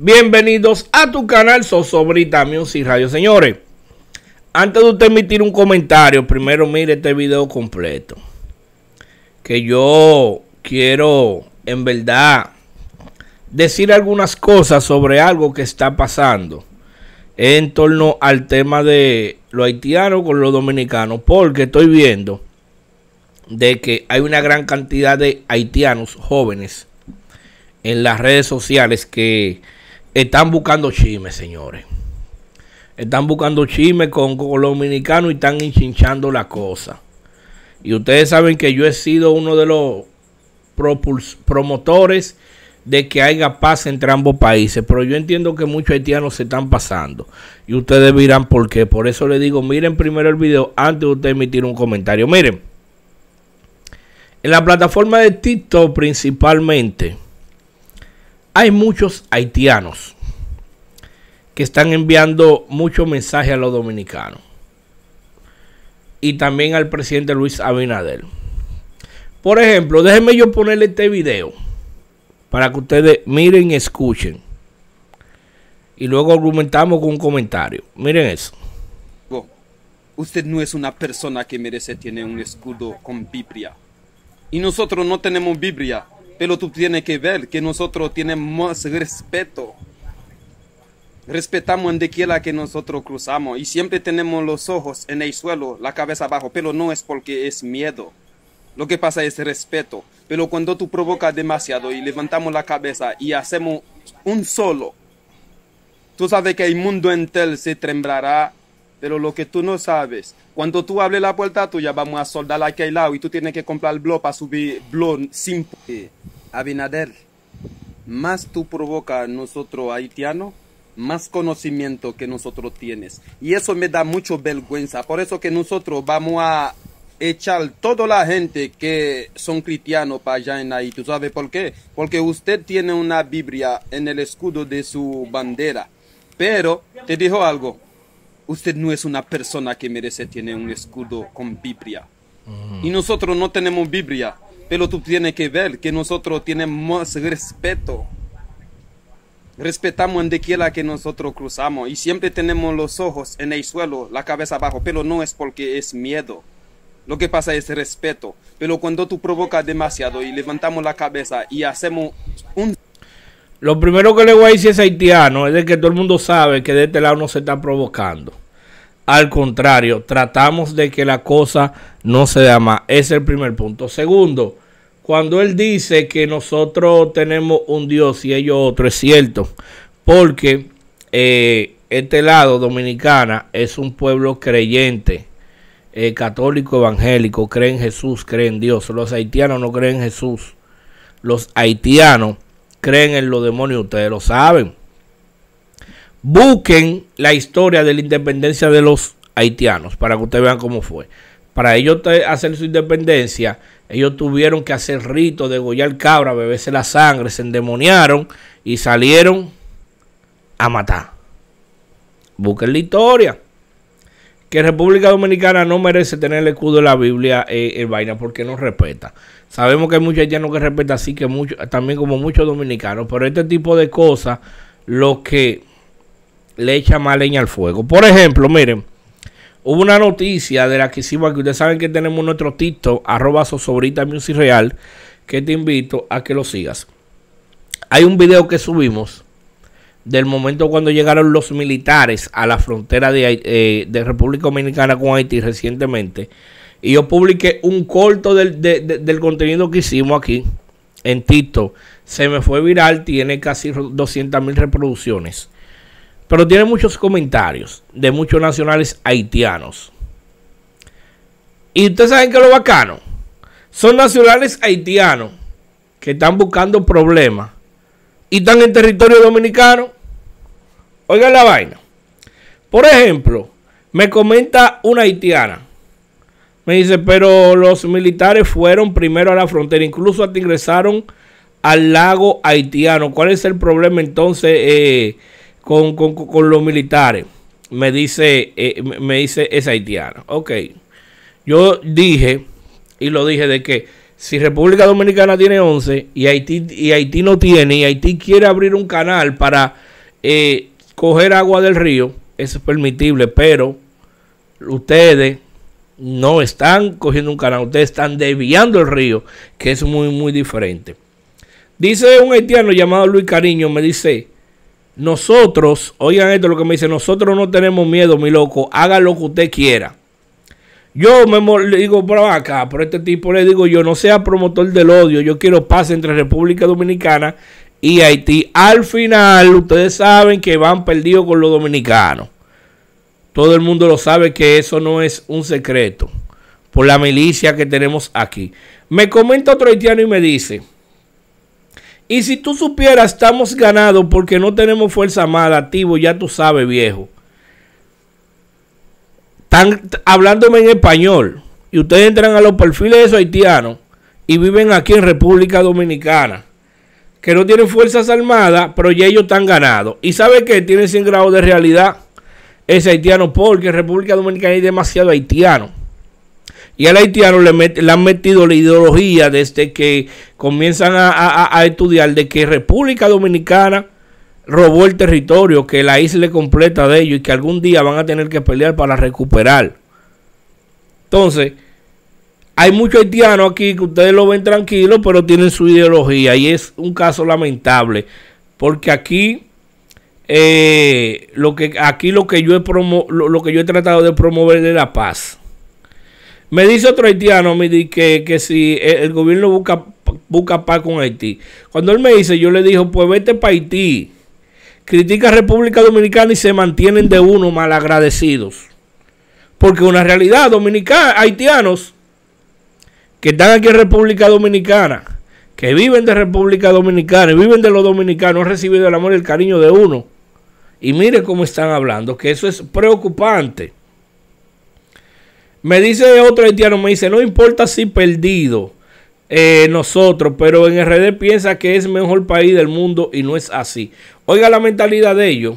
Bienvenidos a tu canal Sosobrita Music Radio. Señores, antes de usted emitir un comentario, primero mire este video completo. Que yo quiero, en verdad, decir algunas cosas sobre algo que está pasando en torno al tema de lo haitiano con los dominicanos. Porque estoy viendo de que hay una gran cantidad de haitianos jóvenes en las redes sociales que están buscando chisme, señores. Están buscando chisme con, los dominicanos y están hinchando la cosa. Y ustedes saben que yo he sido uno de los promotores de que haya paz entre ambos países, pero yo entiendo que muchos haitianos se están pasando y ustedes dirán por qué. Por eso les digo, miren primero el video antes de usted emitir un comentario. Miren, en la plataforma de TikTok principalmente, hay muchos haitianos que están enviando muchos mensajes a los dominicanos y también al presidente Luis Abinader. Por ejemplo, déjenme yo ponerle este video para que ustedes miren y escuchen. Y luego argumentamos con un comentario. Miren eso. Usted no es una persona que merece tener un escudo con Biblia. Y nosotros no tenemos Biblia. Pero tú tienes que ver que nosotros tenemos respeto. Respetamos donde quiera que nosotros cruzamos y siempre tenemos los ojos en el suelo, la cabeza abajo, pero no es porque es miedo. Lo que pasa es respeto. Pero cuando tú provocas demasiado y levantamos la cabeza y hacemos un solo, tú sabes que el mundo entero se temblará pero lo que tú no sabes, cuando tú abres la puerta tú ya vamos a soldar al lado y tú tienes que comprar el blog para subir blog sin... Abinader, más tú provoca a nosotros haitianos, más conocimiento que nosotros tienes. Y eso me da mucho vergüenza. Por eso que nosotros vamos a echar toda la gente que son cristianos para allá en Haití. ¿Tú sabes por qué? Porque usted tiene una Biblia en el escudo de su bandera. Pero te dijo algo, usted no es una persona que merece tener un escudo con Biblia. Mm. Y nosotros no tenemos Biblia, pero tú tienes que ver que nosotros tenemos respeto. Respetamos donde quiera que nosotros cruzamos y siempre tenemos los ojos en el suelo, la cabeza abajo, pero no es porque es miedo. Lo que pasa es respeto. Pero cuando tú provocas demasiado y levantamos la cabeza y hacemos un lo primero que le voy a decir es haitiano, es de que todo el mundo sabe que de este lado no se está provocando. Al contrario, tratamos de que la cosa no se da más. Ese es el primer punto. Segundo, cuando él dice que nosotros tenemos un Dios y ellos otro, es cierto, porque eh, este lado, Dominicana, es un pueblo creyente, eh, católico, evangélico, cree en Jesús, cree en Dios. Los haitianos no creen en Jesús. Los haitianos creen en los demonios, ustedes lo saben. Busquen la historia de la independencia de los haitianos para que ustedes vean cómo fue. Para ellos hacer su independencia, ellos tuvieron que hacer ritos, degollar cabra, beberse la sangre, se endemoniaron y salieron a matar. Busquen la historia que República Dominicana no merece tener el escudo de la Biblia eh, en vaina porque no respeta. Sabemos que hay mucha gente que respeta, así que también como muchos dominicanos, pero este tipo de cosas lo que le echa más leña al fuego. Por ejemplo, miren, hubo una noticia de la que hicimos aquí. Ustedes saben que tenemos nuestro TikTok, arroba sosobrita music real, que te invito a que lo sigas. Hay un video que subimos del momento cuando llegaron los militares a la frontera eh, de, República Dominicana con Haití recientemente. Y yo publiqué un corto del, del contenido que hicimos aquí en Tito. Se me fue viral, tiene casi 200 mil reproducciones. Pero tiene muchos comentarios de muchos nacionales haitianos. Y ustedes saben que lo bacano. Son nacionales haitianos que están buscando problemas y están en territorio dominicano. Oigan la vaina. Por ejemplo, me comenta una haitiana. Me dice, pero los militares fueron primero a la frontera, incluso hasta ingresaron al lago haitiano. ¿Cuál es el problema entonces eh, con, los militares? Me dice, eh, me dice esa haitiana. Ok. Yo dije, y lo dije, de que si República Dominicana tiene 11 y Haití, y Haití no tiene, y Haití quiere abrir un canal para eh, coger agua del río, es permitible, pero ustedes no están cogiendo un canal, ustedes están desviando el río, que es muy, muy diferente. Dice un haitiano llamado Luis Cariño, me dice, nosotros, oigan esto lo que me dice, nosotros no tenemos miedo, mi loco, haga lo que usted quiera. Yo me digo, por acá, por este tipo le digo, yo no sea promotor del odio, yo quiero paz entre República Dominicana y Haití. Al final, ustedes saben que van perdidos con los dominicanos. Todo el mundo lo sabe que eso no es un secreto. Por la milicia que tenemos aquí. Me comenta otro haitiano y me dice. Y si tú supieras, estamos ganados porque no tenemos fuerza mala, activo, ya tú sabes, viejo. Están hablándome en español. Y ustedes entran a los perfiles de esos haitianos y viven aquí en República Dominicana que no tienen fuerzas armadas, pero ya ellos están ganados. ¿Y sabe qué? Tiene 100 grados de realidad ese haitiano, porque en República Dominicana hay demasiado haitiano. Y al haitiano le, han metido la ideología desde que comienzan a, a, estudiar de que República Dominicana robó el territorio, que la isla completa de ellos y que algún día van a tener que pelear para recuperar. Entonces, hay muchos haitianos aquí que ustedes lo ven tranquilo, pero tienen su ideología y es un caso lamentable, porque aquí eh, lo que aquí lo que yo he promo, lo, que yo he tratado de promover es la paz. Me dice otro haitiano me que, si el, gobierno busca, busca paz con Haití. Cuando él me dice, yo le digo, pues vete para Haití. Critica a República Dominicana y se mantienen de uno malagradecidos. Porque una realidad, dominicana haitianos, que están aquí en República Dominicana, que viven de República Dominicana y viven de los dominicanos, han recibido el amor y el cariño de uno. Y mire cómo están hablando, que eso es preocupante. Me dice otro haitiano, me dice, no importa si perdido eh, nosotros, pero en RD piensa que es el mejor país del mundo y no es así. Oiga la mentalidad de ellos.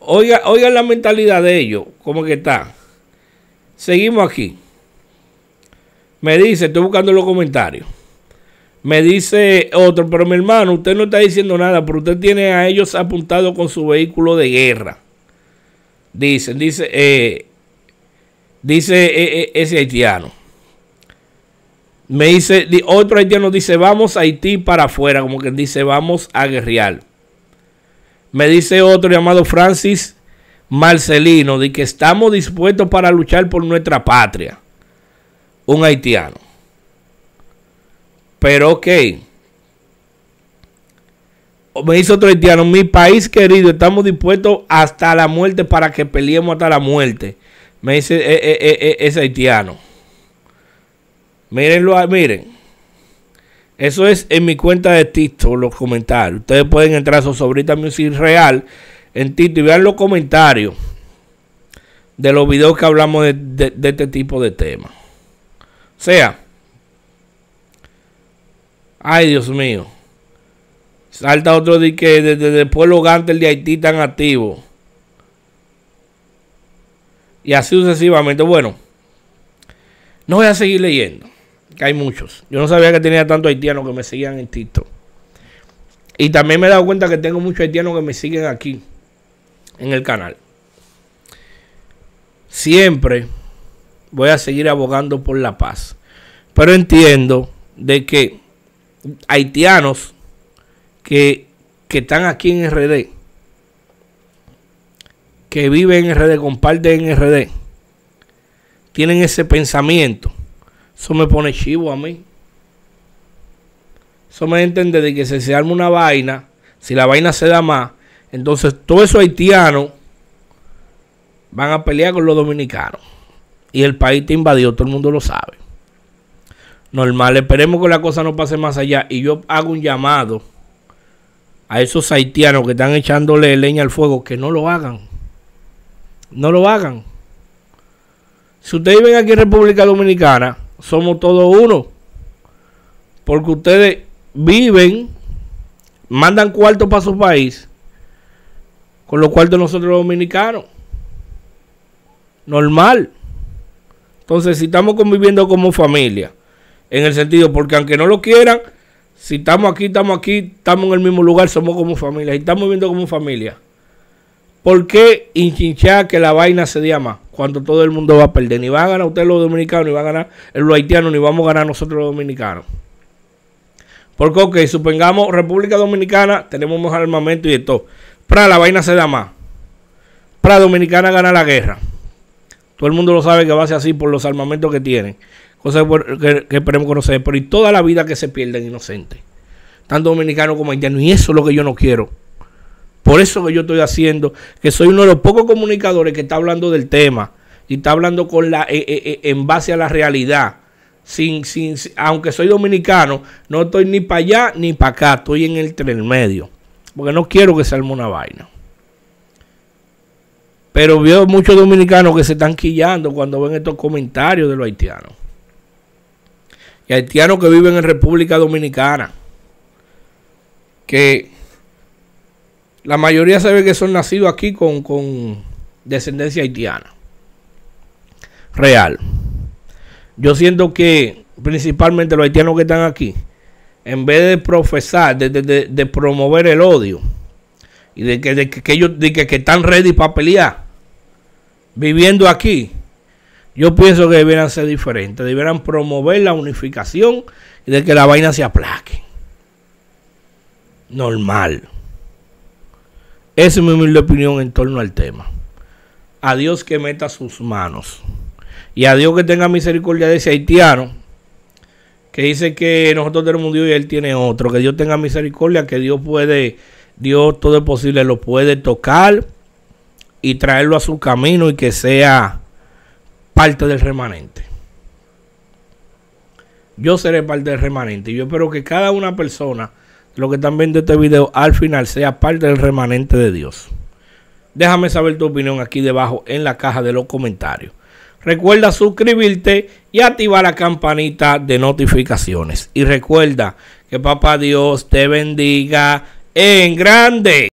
Oiga, oiga la mentalidad de ellos, cómo que está. Seguimos aquí. Me dice, estoy buscando los comentarios. Me dice otro, pero mi hermano, usted no está diciendo nada, pero usted tiene a ellos apuntado con su vehículo de guerra. Dicen, dice, dice eh, eh, eh, ese haitiano. Me dice, otro haitiano dice, vamos a Haití para afuera, como que dice, vamos a guerrear. Me dice otro llamado Francis Marcelino, de que estamos dispuestos para luchar por nuestra patria un haitiano. Pero ok. Me dice otro haitiano, mi país querido, estamos dispuestos hasta la muerte para que peleemos hasta la muerte. Me dice eh, eh, eh, es ese haitiano. Mírenlo, miren. Eso es en mi cuenta de TikTok, los comentarios. Ustedes pueden entrar a Sobrita Music Real en TikTok y vean los comentarios de los videos que hablamos de, de este tipo de temas sea, ay Dios mío, salta otro de que desde el pueblo Gantel de Haití tan activo. Y así sucesivamente. Bueno, no voy a seguir leyendo, que hay muchos. Yo no sabía que tenía tanto haitianos que me seguían en TikTok. Y también me he dado cuenta que tengo muchos haitianos que me siguen aquí en el canal. Siempre voy a seguir abogando por la paz. Pero entiendo de que haitianos que, que están aquí en RD, que viven en RD, comparten en RD, tienen ese pensamiento. Eso me pone chivo a mí. Eso me entiende de que si se arma una vaina, si la vaina se da más, entonces todos esos haitianos van a pelear con los dominicanos y el país te invadió, todo el mundo lo sabe. Normal, esperemos que la cosa no pase más allá y yo hago un llamado a esos haitianos que están echándole leña al fuego, que no lo hagan. No lo hagan. Si ustedes viven aquí en República Dominicana, somos todos uno. Porque ustedes viven, mandan cuartos para su país, con los cuartos nosotros los dominicanos. Normal. Entonces, si estamos conviviendo como familia, en el sentido, porque aunque no lo quieran, si estamos aquí, estamos aquí, estamos en el mismo lugar, somos como familia, y estamos viviendo como familia. ¿Por qué inchinchar que la vaina se dé más? Cuando todo el mundo va a perder. Ni van a ganar ustedes los dominicanos, ni van a ganar los haitianos, ni vamos a ganar nosotros los dominicanos. Porque, ok, supongamos República Dominicana, tenemos más armamento y todo Para la vaina se da más. Para Dominicana gana la guerra. Todo el mundo lo sabe que va a ser así por los armamentos que tienen. Cosas que, que esperemos conocer. Pero y toda la vida que se pierden inocentes. Tanto dominicanos como haitianos. Y eso es lo que yo no quiero. Por eso que yo estoy haciendo. Que soy uno de los pocos comunicadores que está hablando del tema. Y está hablando con la, eh, eh, eh, en base a la realidad. Sin, sin, aunque soy dominicano, no estoy ni para allá ni para acá. Estoy en el tren medio. Porque no quiero que se arme una vaina. Pero veo muchos dominicanos que se están quillando cuando ven estos comentarios de los haitianos. Y haitianos que viven en República Dominicana. Que la mayoría sabe que son nacidos aquí con, descendencia haitiana. Real. Yo siento que principalmente los haitianos que están aquí, en vez de profesar, de, promover el odio, y de que, ellos que están ready para pelear, viviendo aquí, yo pienso que debieran ser diferentes, debieran promover la unificación y de que la vaina se aplaque. Normal. Esa es mi humilde opinión en torno al tema. A Dios que meta sus manos. Y a Dios que tenga misericordia de ese haitiano que dice que nosotros tenemos un Dios y él tiene otro. Que Dios tenga misericordia, que Dios puede, Dios todo es posible, lo puede tocar y traerlo a su camino y que sea parte del remanente. Yo seré parte del remanente. Yo espero que cada una persona, lo que están viendo este video, al final sea parte del remanente de Dios. Déjame saber tu opinión aquí debajo en la caja de los comentarios. Recuerda suscribirte y activar la campanita de notificaciones. Y recuerda que Papá Dios te bendiga en grande.